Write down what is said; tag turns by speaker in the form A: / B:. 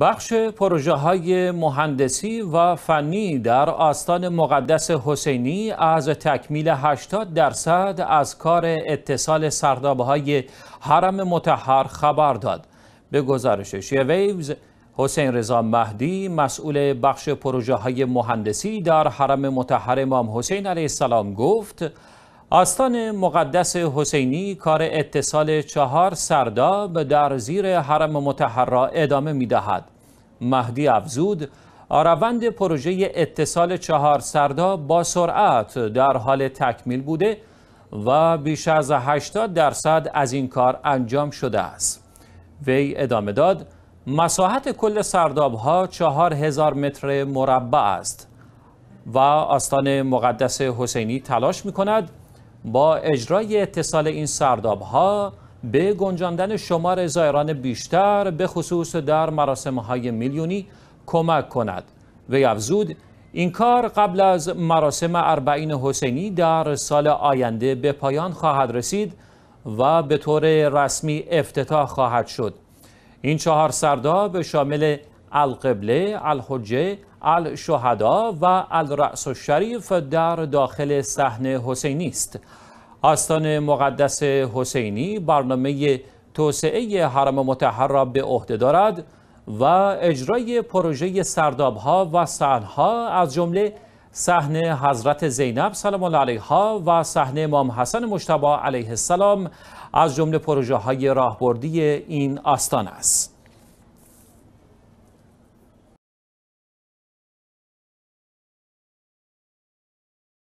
A: بخش پروژه های مهندسی و فنی در آستان مقدس حسینی از تکمیل 80 درصد از کار اتصال سردابه های حرم متحر خبر داد. به گزارش شیویوز، حسین رضا مهدی مسئول بخش پروژه های مهندسی در حرم متحر امام حسین علیه السلام گفت آستان مقدس حسینی کار اتصال چهار سرداب در زیر حرم را ادامه می دهد. مهدی افزود روند پروژه اتصال چهار سرداب با سرعت در حال تکمیل بوده و بیش از 80 درصد از این کار انجام شده است. وی ادامه داد مساحت کل سرداب ها هزار متر مربع است و آستان مقدس حسینی تلاش می کند با اجرای اتصال این سرداب ها به گنجاندن شمار زایران بیشتر به خصوص در مراسم های میلیونی کمک کند وی افزود این کار قبل از مراسم اربعین حسینی در سال آینده به پایان خواهد رسید و به طور رسمی افتتاح خواهد شد این چهار سرداب شامل القبله، الحجه، الشهدا و الرأس الشریف در داخل صحنه حسینی است. آستان مقدس حسینی برنامه توسعه حرم متحر را به عهده دارد و اجرای پروژه سردابها و ها از جمله صحنه حضرت زینب سلام الله علیها و صحنه امام حسن مجتبی علیه السلام از جمله پروژه های راهبردی این آستان است.